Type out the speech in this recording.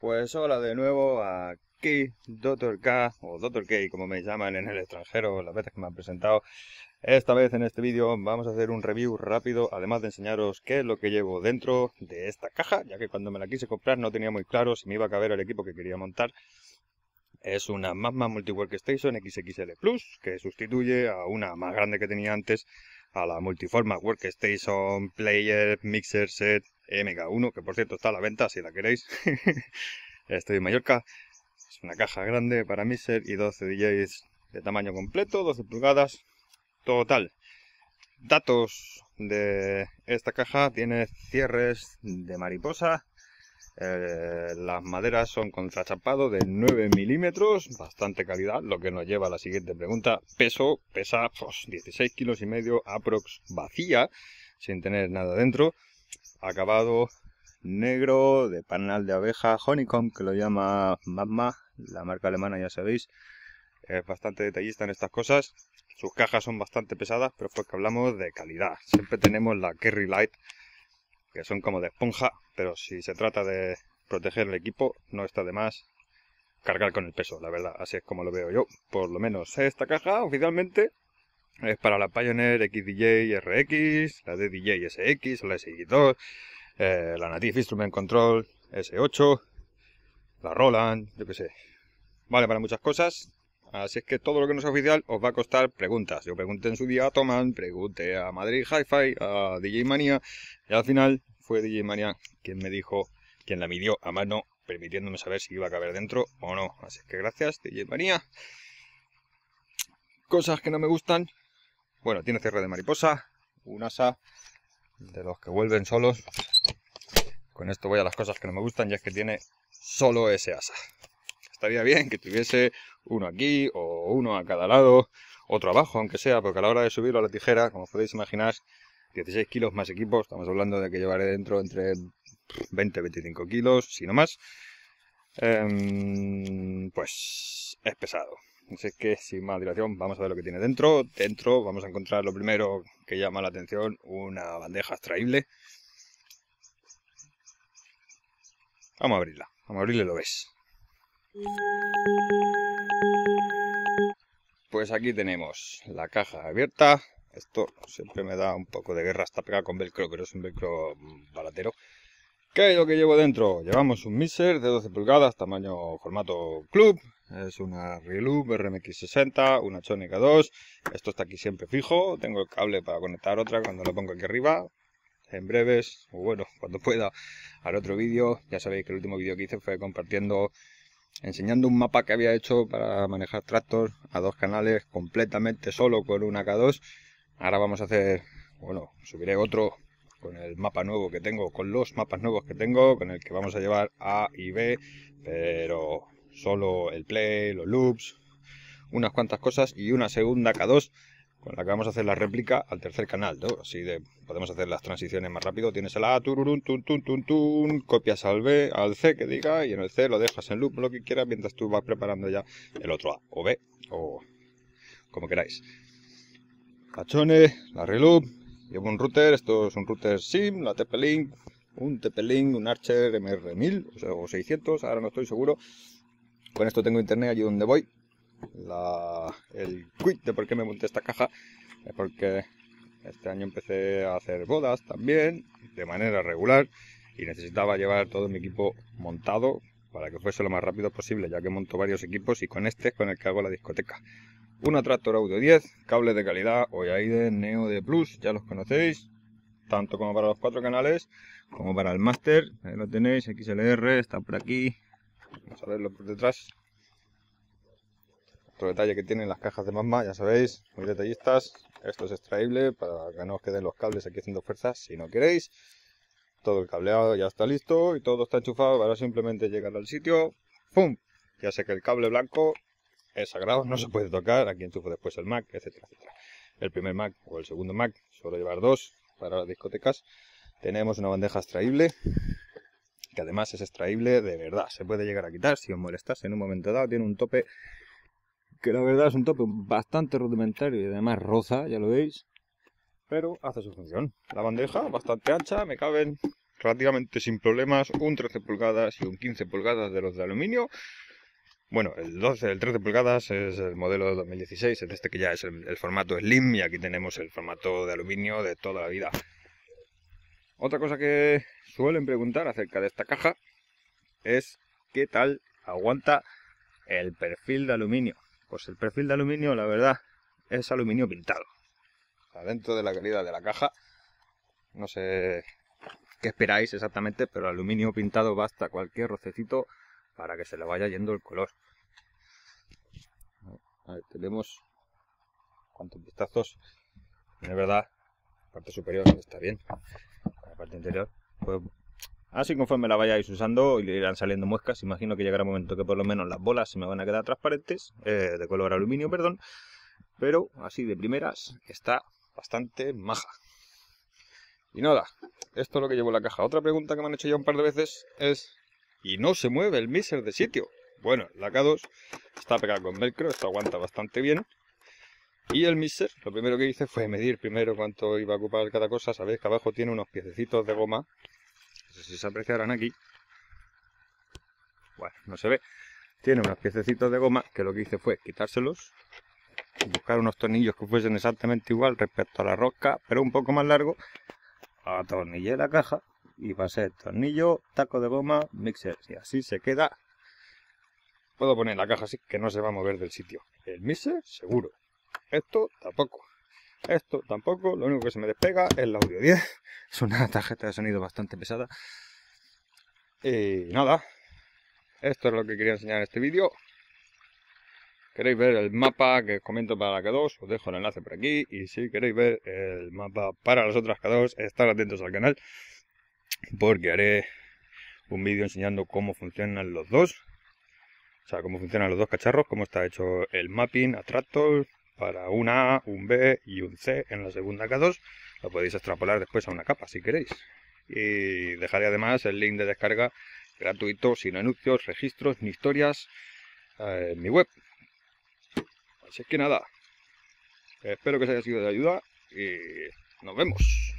Pues hola de nuevo aquí, Dr. K, o Dr. K como me llaman en el extranjero las veces que me han presentado. Esta vez en este vídeo vamos a hacer un review rápido, además de enseñaros qué es lo que llevo dentro de esta caja, ya que cuando me la quise comprar no tenía muy claro si me iba a caber el equipo que quería montar. Es una Magma Multi Workstation XXL Plus, que sustituye a una más grande que tenía antes, la multiforma Workstation, Player, Mixer Set Mega 1 que por cierto está a la venta si la queréis. Estoy en Mallorca. Es una caja grande para Mixer y 12 DJs de tamaño completo, 12 pulgadas. Total. Datos de esta caja. Tiene cierres de mariposa, eh, las maderas son contrachapado de 9 milímetros, bastante calidad, lo que nos lleva a la siguiente pregunta. Peso, pesa 16 pues, kilos y medio aprox vacía, sin tener nada dentro. Acabado negro de panal de abeja, Honeycomb, que lo llama Magma, la marca alemana ya sabéis. Es bastante detallista en estas cosas. Sus cajas son bastante pesadas, pero fue que hablamos de calidad. Siempre tenemos la Kerry Light que son como de esponja, pero si se trata de proteger el equipo, no está de más cargar con el peso, la verdad. Así es como lo veo yo. Por lo menos esta caja oficialmente es para la Pioneer XDJ RX, la DJ SX, la SX2, eh, la Native Instrument Control S8, la Roland, yo que sé. Vale para muchas cosas, Así es que todo lo que no sea oficial os va a costar preguntas. Yo pregunté en su día a Toman, pregunté a Madrid Hi-Fi, a DJ Mania, y al final fue DJ Mania quien me dijo, quien la midió a mano, permitiéndome saber si iba a caber dentro o no. Así es que gracias, DJ Mania. Cosas que no me gustan. Bueno, tiene cierre de mariposa, un asa, de los que vuelven solos. Con esto voy a las cosas que no me gustan, ya es que tiene solo ese asa. Estaría bien que tuviese uno aquí o uno a cada lado, otro abajo, aunque sea, porque a la hora de subirlo a la tijera, como podéis imaginar, 16 kilos más equipo, estamos hablando de que llevaré dentro entre 20 25 kilos, si no más, em, pues es pesado. Así que sin más dilación, vamos a ver lo que tiene dentro. Dentro vamos a encontrar lo primero que llama la atención, una bandeja extraíble. Vamos a abrirla, vamos a abrirle lo ves. Pues aquí tenemos la caja abierta. Esto siempre me da un poco de guerra, hasta pegar con velcro, pero es un velcro mm, baratero. ¿Qué es lo que llevo dentro? Llevamos un Miser de 12 pulgadas, tamaño formato club. Es una Reloop RMX60, una Chonica 2. Esto está aquí siempre fijo. Tengo el cable para conectar otra cuando lo ponga aquí arriba. En breves, o bueno, cuando pueda, al otro vídeo. Ya sabéis que el último vídeo que hice fue compartiendo enseñando un mapa que había hecho para manejar tractos a dos canales completamente solo con una K2. Ahora vamos a hacer, bueno, subiré otro con el mapa nuevo que tengo, con los mapas nuevos que tengo, con el que vamos a llevar A y B, pero solo el play, los loops, unas cuantas cosas y una segunda K2 con la que vamos a hacer la réplica al tercer canal, ¿no? Así de, podemos hacer las transiciones más rápido. Tienes el A, tururun, tun, tun, copias al B, al C que diga, y en el C lo dejas en loop, lo que quieras, mientras tú vas preparando ya el otro A, o B, o como queráis. Cachones, la reloop, llevo un router, esto es un router SIM, la TP-Link, un TP-Link, un Archer MR1000 o 600, ahora no estoy seguro. Con esto tengo internet allí donde voy, el quit de por qué me monté esta caja, es porque este año empecé a hacer bodas también, de manera regular, y necesitaba llevar todo mi equipo montado para que fuese lo más rápido posible, ya que monto varios equipos y con este es con el que hago la discoteca. un Atractor Audio 10, cables de calidad de Neo de Plus, ya los conocéis, tanto como para los cuatro canales, como para el máster, ahí lo tenéis, XLR, está por aquí, vamos a verlo por detrás, otro detalle que tienen las cajas de mamá ya sabéis, muy detallistas. Esto es extraíble para que no os queden los cables aquí haciendo fuerzas si no queréis. Todo el cableado ya está listo y todo está enchufado. Ahora simplemente llegar al sitio. ¡Pum! Ya sé que el cable blanco es sagrado, no se puede tocar. Aquí enchufo después el Mac, etcétera, El primer Mac o el segundo Mac, suelo llevar dos para las discotecas. Tenemos una bandeja extraíble que además es extraíble de verdad. Se puede llegar a quitar si os molestas en un momento dado. Tiene un tope que la verdad es un tope bastante rudimentario y además roza, ya lo veis, pero hace su función. La bandeja bastante ancha, me caben relativamente sin problemas un 13 pulgadas y un 15 pulgadas de los de aluminio. Bueno, el 12, el 13 pulgadas es el modelo de 2016, es este que ya es el, el formato slim y aquí tenemos el formato de aluminio de toda la vida. Otra cosa que suelen preguntar acerca de esta caja es qué tal aguanta el perfil de aluminio. Pues el perfil de aluminio, la verdad, es aluminio pintado. dentro de la calidad de la caja, no sé qué esperáis exactamente, pero aluminio pintado basta cualquier rocecito para que se le vaya yendo el color. A ver, tenemos cuantos vistazos. De verdad, la parte superior está bien, la parte interior, pues Así conforme la vayáis usando y le irán saliendo muescas, imagino que llegará un momento que por lo menos las bolas se me van a quedar transparentes, eh, de color aluminio, perdón, pero así de primeras está bastante maja. Y nada, esto es lo que llevo en la caja. Otra pregunta que me han hecho ya un par de veces es, ¿y no se mueve el miser de sitio? Bueno, la K2 está pegada con velcro, esto aguanta bastante bien. Y el miser, lo primero que hice fue medir primero cuánto iba a ocupar cada cosa. Sabéis que abajo tiene unos piececitos de goma sé si se apreciarán aquí. Bueno, no se ve. Tiene unos piececitos de goma que lo que hice fue quitárselos, buscar unos tornillos que fuesen exactamente igual respecto a la rosca, pero un poco más largo. Atornillé la caja y va a ser tornillo, taco de goma, mixer. Y así se queda. Puedo poner la caja así que no se va a mover del sitio. El mixer, seguro. Esto tampoco. Esto tampoco, lo único que se me despega es la Audio 10. Es una tarjeta de sonido bastante pesada. Y nada, esto es lo que quería enseñar en este vídeo. Queréis ver el mapa que os comento para la K2, os dejo el enlace por aquí. Y si queréis ver el mapa para las otras K2, estar atentos al canal. Porque haré un vídeo enseñando cómo funcionan los dos. O sea, cómo funcionan los dos cacharros, cómo está hecho el mapping, a para un A, un B y un C en la segunda K2. Lo podéis extrapolar después a una capa si queréis. Y dejaré además el link de descarga gratuito, sin anuncios, registros ni historias eh, en mi web. Así que nada, espero que os haya sido de ayuda y nos vemos.